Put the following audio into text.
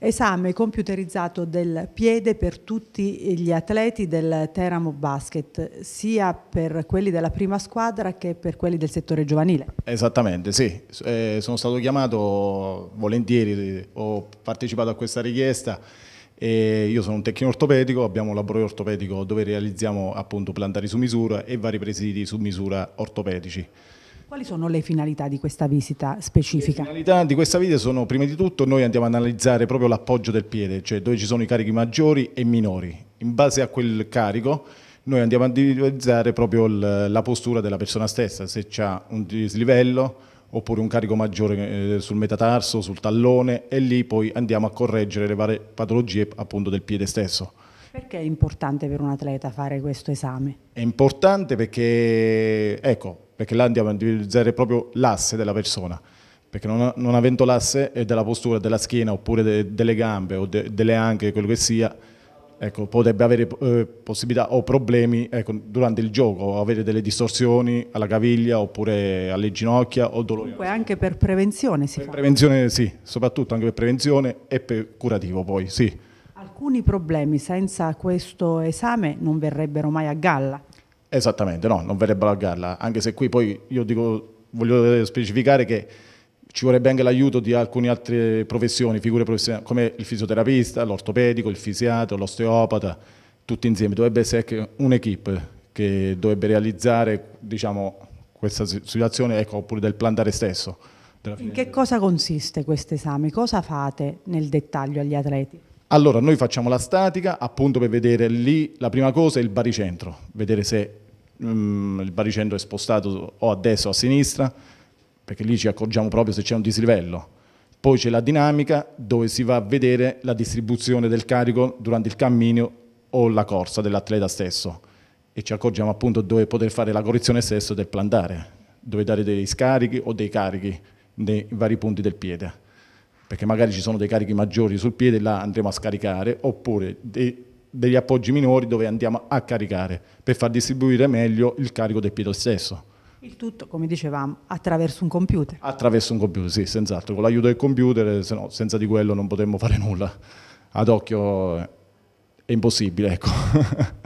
Esame computerizzato del piede per tutti gli atleti del Teramo Basket, sia per quelli della prima squadra che per quelli del settore giovanile. Esattamente, sì. Eh, sono stato chiamato volentieri, ho partecipato a questa richiesta. E io sono un tecnico ortopedico, abbiamo un laboratorio ortopedico dove realizziamo appunto plantari su misura e vari presidi su misura ortopedici. Quali sono le finalità di questa visita specifica? Le finalità di questa visita sono, prima di tutto, noi andiamo ad analizzare proprio l'appoggio del piede, cioè dove ci sono i carichi maggiori e minori. In base a quel carico noi andiamo ad individualizzare proprio la postura della persona stessa, se ha un dislivello oppure un carico maggiore eh, sul metatarso, sul tallone e lì poi andiamo a correggere le varie patologie appunto del piede stesso. Perché è importante per un atleta fare questo esame? È importante perché, ecco, perché là andiamo a individualizzare proprio l'asse della persona, perché non, non avendo l'asse della postura, della schiena oppure de, delle gambe o de, delle anche, quello che sia, ecco, potrebbe avere eh, possibilità o problemi ecco, durante il gioco, avere delle distorsioni alla caviglia oppure alle ginocchia o dolori. Dunque anche per prevenzione si per fa. Prevenzione sì, soprattutto anche per prevenzione e per curativo poi, sì. Alcuni problemi senza questo esame non verrebbero mai a galla? Esattamente, no, non verrebbe allargarla, anche se qui poi io dico, voglio specificare che ci vorrebbe anche l'aiuto di alcune altre professioni, figure professionali come il fisioterapista, l'ortopedico, il fisiatro, l'osteopata, tutti insieme. Dovrebbe essere un'equipe che dovrebbe realizzare diciamo, questa situazione, ecco, oppure del plantare stesso. In che cosa consiste questo esame? Cosa fate nel dettaglio agli atleti? Allora, noi facciamo la statica appunto per vedere lì, la prima cosa è il baricentro, vedere se um, il baricentro è spostato o a destra o a sinistra, perché lì ci accorgiamo proprio se c'è un dislivello. Poi c'è la dinamica dove si va a vedere la distribuzione del carico durante il cammino o la corsa dell'atleta stesso e ci accorgiamo appunto dove poter fare la correzione stesso del plantare, dove dare dei scarichi o dei carichi nei vari punti del piede perché magari ci sono dei carichi maggiori sul piede, là andremo a scaricare, oppure dei, degli appoggi minori dove andiamo a caricare per far distribuire meglio il carico del piede stesso. Il tutto, come dicevamo, attraverso un computer. Attraverso un computer, sì, senz'altro, con l'aiuto del computer, se no, senza di quello non potremmo fare nulla. Ad occhio è impossibile, ecco.